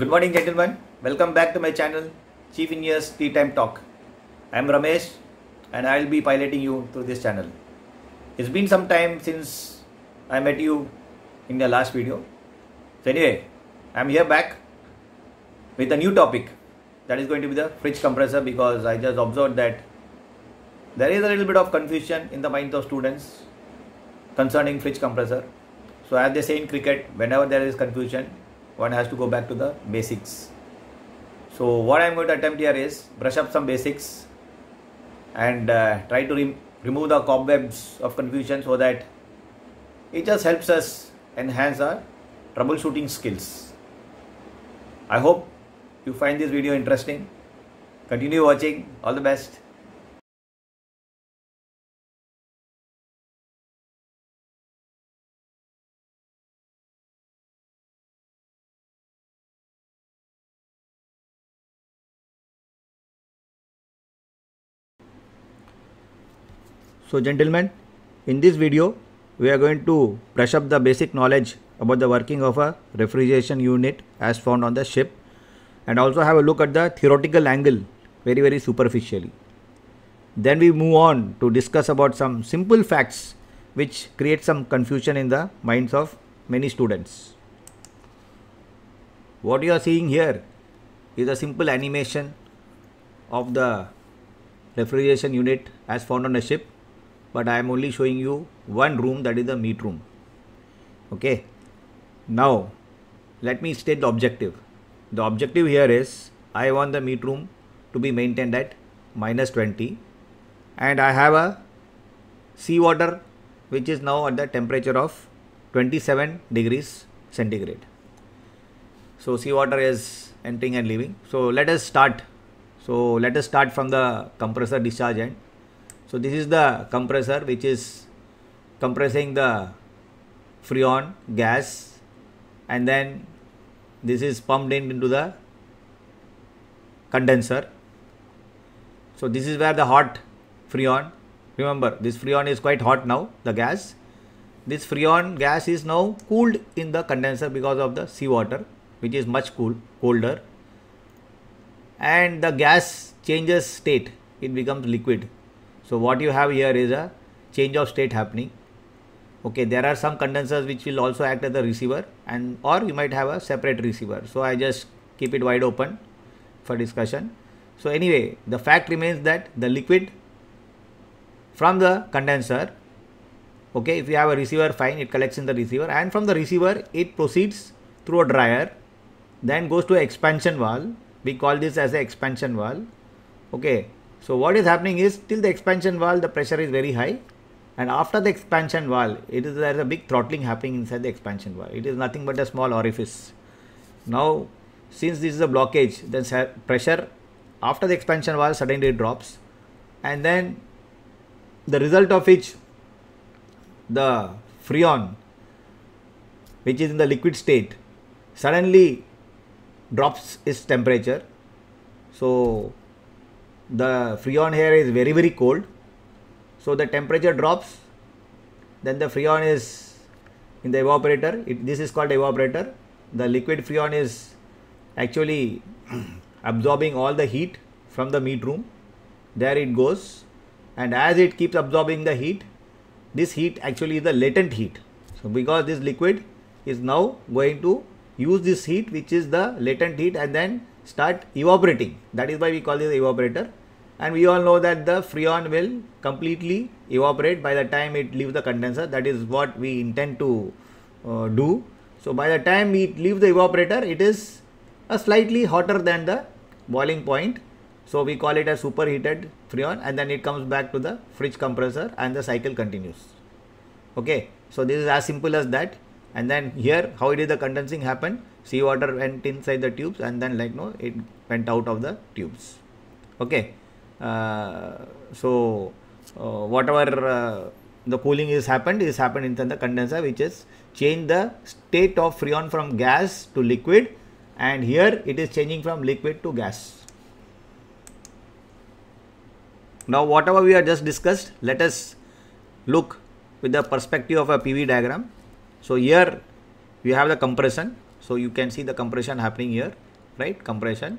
Good morning, gentlemen. Welcome back to my channel, Chief Engineer's Tea Time Talk. I am Ramesh and I will be piloting you through this channel. It's been some time since I met you in the last video. So, anyway, I am here back with a new topic that is going to be the fridge compressor because I just observed that there is a little bit of confusion in the minds of students concerning fridge compressor. So, as they say in cricket, whenever there is confusion, one has to go back to the basics. So what I am going to attempt here is brush up some basics and uh, try to re remove the cobwebs of confusion so that it just helps us enhance our troubleshooting skills. I hope you find this video interesting. Continue watching. All the best. So gentlemen, in this video, we are going to brush up the basic knowledge about the working of a refrigeration unit as found on the ship and also have a look at the theoretical angle very very superficially. Then we move on to discuss about some simple facts which create some confusion in the minds of many students. What you are seeing here is a simple animation of the refrigeration unit as found on a ship but I am only showing you one room that is the meat room okay now let me state the objective the objective here is I want the meat room to be maintained at minus 20 and I have a seawater which is now at the temperature of 27 degrees centigrade so seawater is entering and leaving so let us start so let us start from the compressor discharge end so this is the compressor which is compressing the freon gas and then this is pumped in into the condenser. So this is where the hot freon, remember this freon is quite hot now, the gas. This freon gas is now cooled in the condenser because of the seawater which is much cool, colder and the gas changes state, it becomes liquid so what you have here is a change of state happening. Okay, there are some condensers which will also act as the receiver and or you might have a separate receiver. So I just keep it wide open for discussion. So anyway, the fact remains that the liquid from the condenser, okay, if you have a receiver, fine, it collects in the receiver and from the receiver, it proceeds through a dryer, then goes to expansion valve. We call this as an expansion valve, okay, so what is happening is till the expansion valve the pressure is very high and after the expansion valve it is there is a big throttling happening inside the expansion valve. It is nothing but a small orifice. Now since this is a blockage then pressure after the expansion valve suddenly it drops and then the result of which the freon which is in the liquid state suddenly drops its temperature. So the freon here is very very cold so the temperature drops then the freon is in the evaporator it, this is called evaporator the liquid freon is actually absorbing all the heat from the meat room there it goes and as it keeps absorbing the heat this heat actually is the latent heat so because this liquid is now going to use this heat which is the latent heat and then start evaporating that is why we call this evaporator and we all know that the freon will completely evaporate by the time it leaves the condenser that is what we intend to uh, do so by the time we leave the evaporator it is a uh, slightly hotter than the boiling point so we call it a superheated freon and then it comes back to the fridge compressor and the cycle continues okay so this is as simple as that and then here how did the condensing happen sea water went inside the tubes and then like no it went out of the tubes okay uh, so uh, whatever uh, the cooling is happened is happened in the condenser which is change the state of freon from gas to liquid and here it is changing from liquid to gas. Now whatever we have just discussed let us look with the perspective of a PV diagram. So here we have the compression so you can see the compression happening here right compression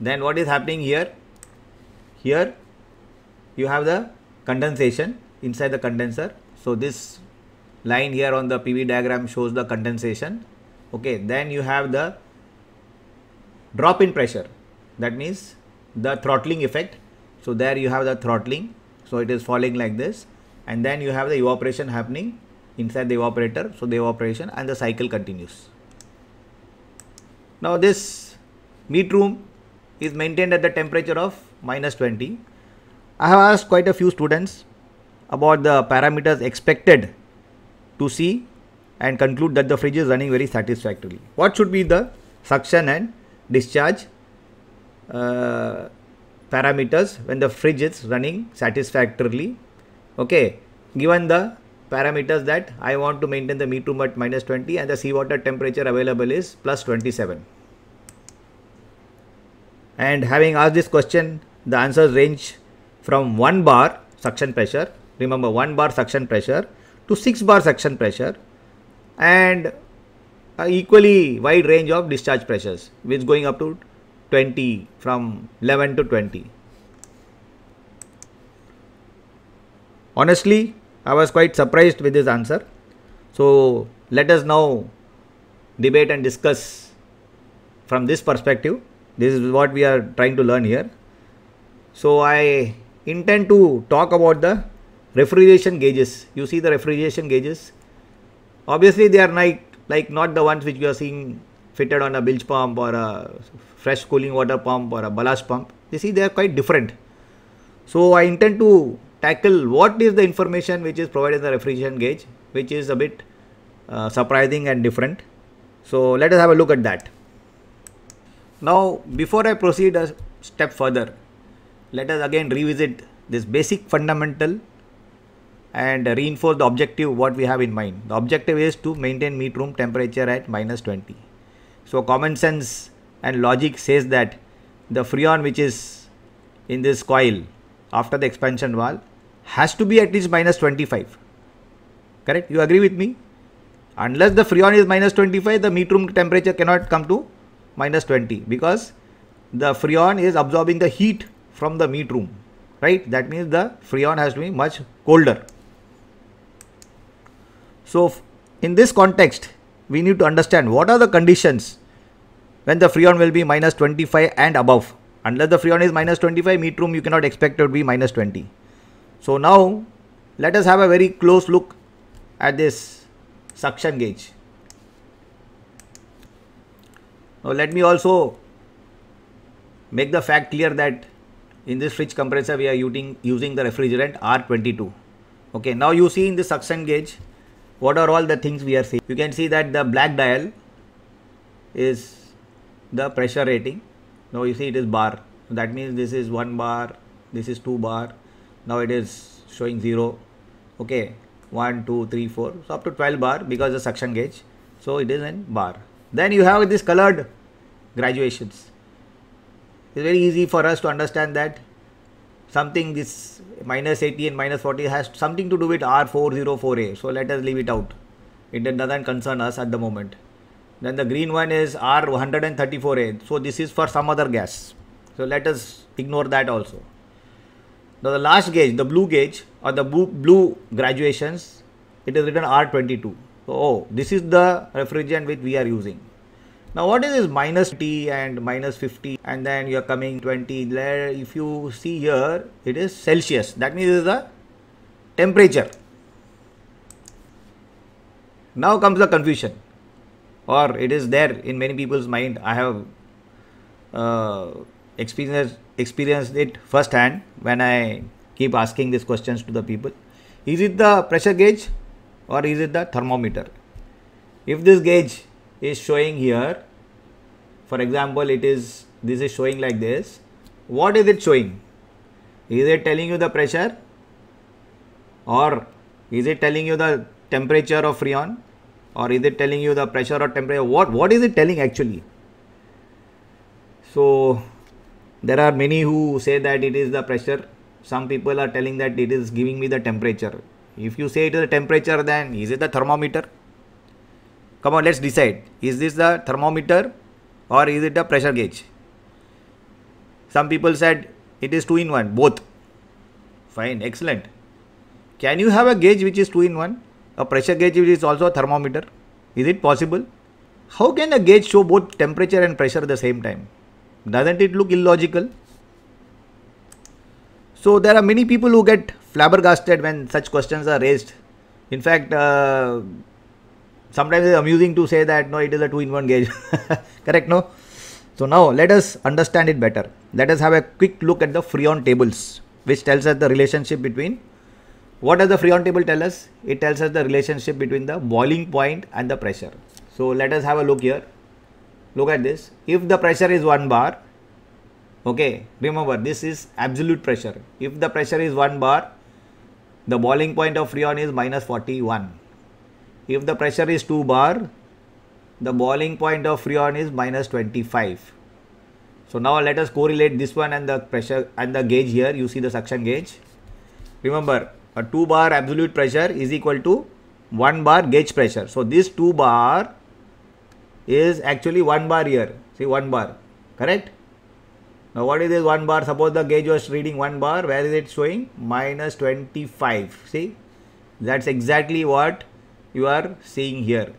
then what is happening here here you have the condensation inside the condenser so this line here on the PV diagram shows the condensation okay then you have the drop in pressure that means the throttling effect so there you have the throttling so it is falling like this and then you have the evaporation happening inside the evaporator so the evaporation and the cycle continues now this meat room is maintained at the temperature of minus 20. I have asked quite a few students about the parameters expected to see and conclude that the fridge is running very satisfactorily. What should be the suction and discharge uh, parameters when the fridge is running satisfactorily? Okay, given the parameters that I want to maintain the meter at minus 20 and the seawater temperature available is plus 27. And having asked this question, the answers range from 1 bar suction pressure, remember 1 bar suction pressure to 6 bar suction pressure and equally wide range of discharge pressures which going up to 20 from 11 to 20. Honestly, I was quite surprised with this answer. So, let us now debate and discuss from this perspective. This is what we are trying to learn here. So I intend to talk about the refrigeration gauges. You see the refrigeration gauges. Obviously they are like, like not the ones which you are seeing fitted on a bilge pump or a fresh cooling water pump or a ballast pump. You see they are quite different. So I intend to tackle what is the information which is provided in the refrigeration gauge which is a bit uh, surprising and different. So let us have a look at that. Now before I proceed a step further let us again revisit this basic fundamental and reinforce the objective what we have in mind. The objective is to maintain meat room temperature at minus 20. So common sense and logic says that the freon which is in this coil after the expansion valve has to be at least minus 25. Correct? You agree with me? Unless the freon is minus 25, the meat room temperature cannot come to minus 20 because the freon is absorbing the heat from the meat room, right? That means the Freon has to be much colder. So in this context, we need to understand what are the conditions when the Freon will be minus 25 and above. Unless the Freon is minus 25, meat room you cannot expect it to be minus 20. So now let us have a very close look at this suction gauge. Now let me also make the fact clear that in this fridge compressor we are using using the refrigerant R22 okay now you see in the suction gauge what are all the things we are seeing you can see that the black dial is the pressure rating now you see it is bar that means this is 1 bar this is 2 bar now it is showing 0 okay 1 2 3 4 so up to 12 bar because the suction gauge so it is in bar then you have this colored graduations it's very easy for us to understand that something this minus 80 and minus 40 has something to do with R404A. So let us leave it out. It doesn't concern us at the moment. Then the green one is R134A. So this is for some other gas. So let us ignore that also. Now the last gauge, the blue gauge or the blue, graduations, it is written R22. So, oh, this is the refrigerant which we are using. Now what is this minus t and minus 50 and then you're coming 20 there if you see here it is Celsius that means it is the temperature. Now comes the confusion or it is there in many people's mind. I have uh, experienced, experienced it firsthand when I keep asking these questions to the people. Is it the pressure gauge or is it the thermometer? If this gauge is showing here for example it is this is showing like this what is it showing is it telling you the pressure or is it telling you the temperature of freon or is it telling you the pressure or temperature what what is it telling actually so there are many who say that it is the pressure some people are telling that it is giving me the temperature if you say it is the temperature then is it the thermometer Come on, let's decide. Is this the thermometer or is it a pressure gauge? Some people said it is 2 in 1, both. Fine, excellent. Can you have a gauge which is 2 in 1? A pressure gauge which is also a thermometer? Is it possible? How can a gauge show both temperature and pressure at the same time? Doesn't it look illogical? So there are many people who get flabbergasted when such questions are raised. In fact, uh, sometimes it's amusing to say that no it is a two in one gauge correct no so now let us understand it better let us have a quick look at the freon tables which tells us the relationship between what does the freon table tell us it tells us the relationship between the boiling point and the pressure so let us have a look here look at this if the pressure is 1 bar okay remember this is absolute pressure if the pressure is 1 bar the boiling point of freon is minus 41 if the pressure is 2 bar, the boiling point of freon is minus 25. So now let us correlate this one and the pressure and the gauge here. You see the suction gauge. Remember, a 2 bar absolute pressure is equal to 1 bar gauge pressure. So this 2 bar is actually 1 bar here. See 1 bar, correct? Now what is this 1 bar? Suppose the gauge was reading 1 bar. Where is it showing? Minus 25. See, that's exactly what you are seeing here.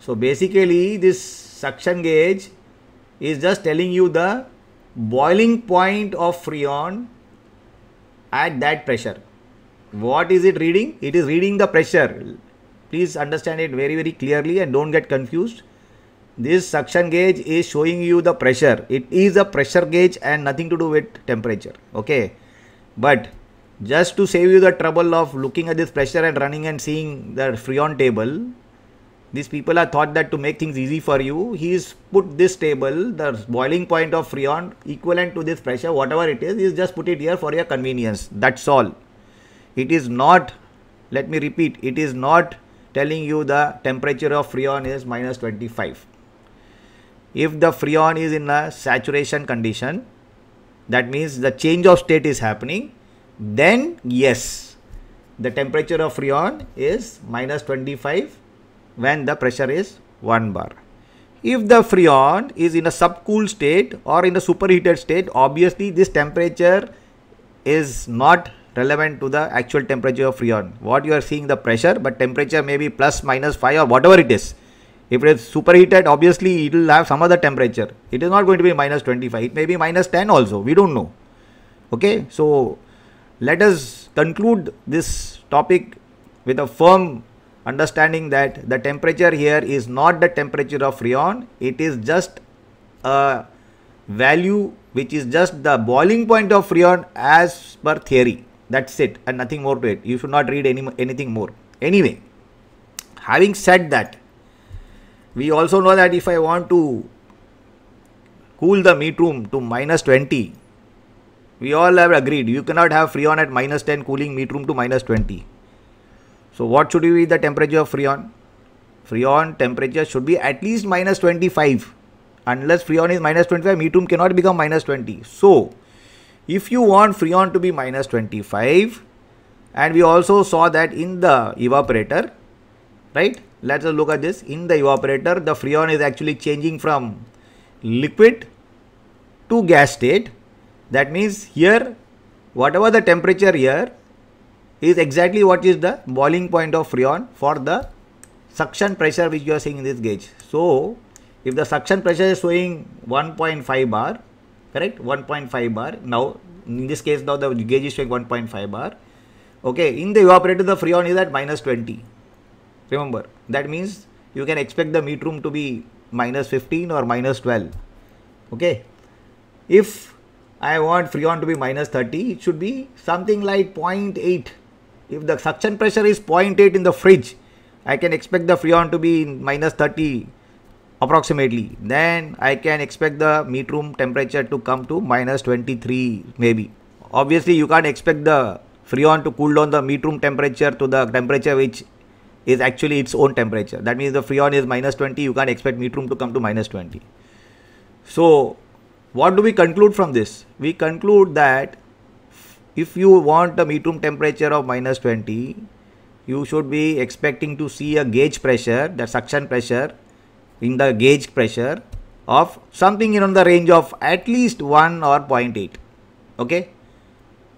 So basically this suction gauge is just telling you the boiling point of freon at that pressure. What is it reading? It is reading the pressure. Please understand it very very clearly and don't get confused. This suction gauge is showing you the pressure. It is a pressure gauge and nothing to do with temperature. Okay. But just to save you the trouble of looking at this pressure and running and seeing the freon table these people have thought that to make things easy for you he's put this table the boiling point of freon equivalent to this pressure whatever it is is just put it here for your convenience that's all it is not let me repeat it is not telling you the temperature of freon is minus 25 if the freon is in a saturation condition that means the change of state is happening then yes, the temperature of freon is minus 25 when the pressure is 1 bar. If the freon is in a subcooled state or in a superheated state, obviously this temperature is not relevant to the actual temperature of freon. What you are seeing the pressure, but temperature may be plus minus 5 or whatever it is. If it is superheated, obviously it will have some other temperature. It is not going to be minus 25. It may be minus 10 also. We don't know. Okay. So, let us conclude this topic with a firm understanding that the temperature here is not the temperature of Freon. it is just a value which is just the boiling point of Freon as per theory. That's it and nothing more to it. You should not read any anything more. Anyway, having said that, we also know that if I want to cool the meat room to minus 20, we all have agreed you cannot have Freon at minus 10 cooling meat room to minus 20. So what should be the temperature of Freon? Freon temperature should be at least minus 25. Unless Freon is minus 25, meat room cannot become minus 20. So if you want Freon to be minus 25 and we also saw that in the evaporator, right? Let's look at this. In the evaporator, the Freon is actually changing from liquid to gas state that means here, whatever the temperature here is exactly what is the boiling point of freon for the suction pressure which you are seeing in this gauge. So, if the suction pressure is showing 1.5 bar, correct 1.5 bar now in this case now the gauge is showing 1.5 bar okay in the evaporator the freon is at minus 20 remember that means you can expect the meat room to be minus 15 or minus 12 okay if I want Freon to be minus 30, it should be something like 0.8. If the suction pressure is 0.8 in the fridge, I can expect the Freon to be minus 30 approximately. Then I can expect the meat room temperature to come to minus 23 maybe. Obviously, you can't expect the Freon to cool down the meat room temperature to the temperature which is actually its own temperature. That means the Freon is minus 20, you can't expect meat room to come to minus 20. So what do we conclude from this? We conclude that if you want a meat room temperature of minus 20, you should be expecting to see a gauge pressure, the suction pressure in the gauge pressure of something in the range of at least 1 or 0.8. Okay.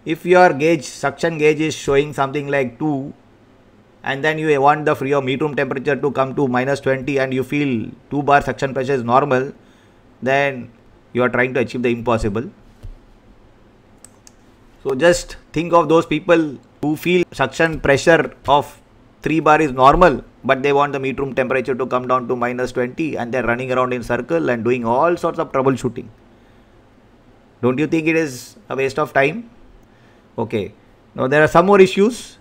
If your gauge suction gauge is showing something like 2 and then you want the free of meat room temperature to come to minus 20 and you feel 2 bar suction pressure is normal, then you are trying to achieve the impossible. So just think of those people who feel suction pressure of 3 bar is normal but they want the meat room temperature to come down to minus 20 and they're running around in circle and doing all sorts of troubleshooting. Don't you think it is a waste of time? Okay. Now there are some more issues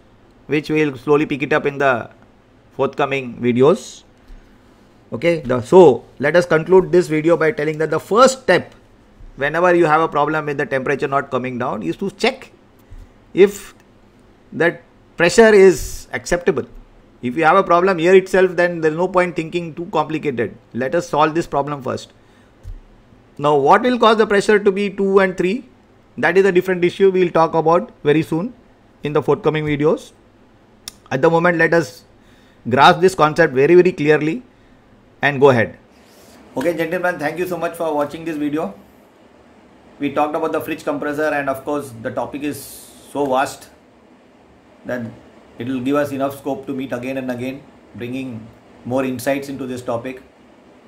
which we will slowly pick it up in the forthcoming videos okay the, so let us conclude this video by telling that the first step whenever you have a problem with the temperature not coming down is to check if that pressure is acceptable if you have a problem here itself then there is no point thinking too complicated let us solve this problem first now what will cause the pressure to be 2 and 3 that is a different issue we will talk about very soon in the forthcoming videos at the moment let us grasp this concept very very clearly and go ahead. Okay gentlemen, thank you so much for watching this video. We talked about the fridge compressor and of course the topic is so vast that it will give us enough scope to meet again and again bringing more insights into this topic.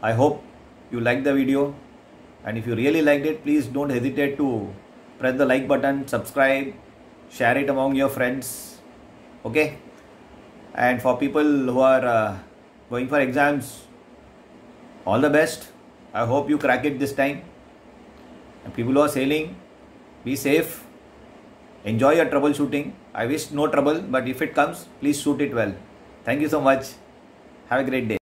I hope you liked the video and if you really liked it please don't hesitate to press the like button, subscribe, share it among your friends okay and for people who are uh, going for exams all the best. I hope you crack it this time. And people who are sailing, be safe. Enjoy your troubleshooting. I wish no trouble, but if it comes, please shoot it well. Thank you so much. Have a great day.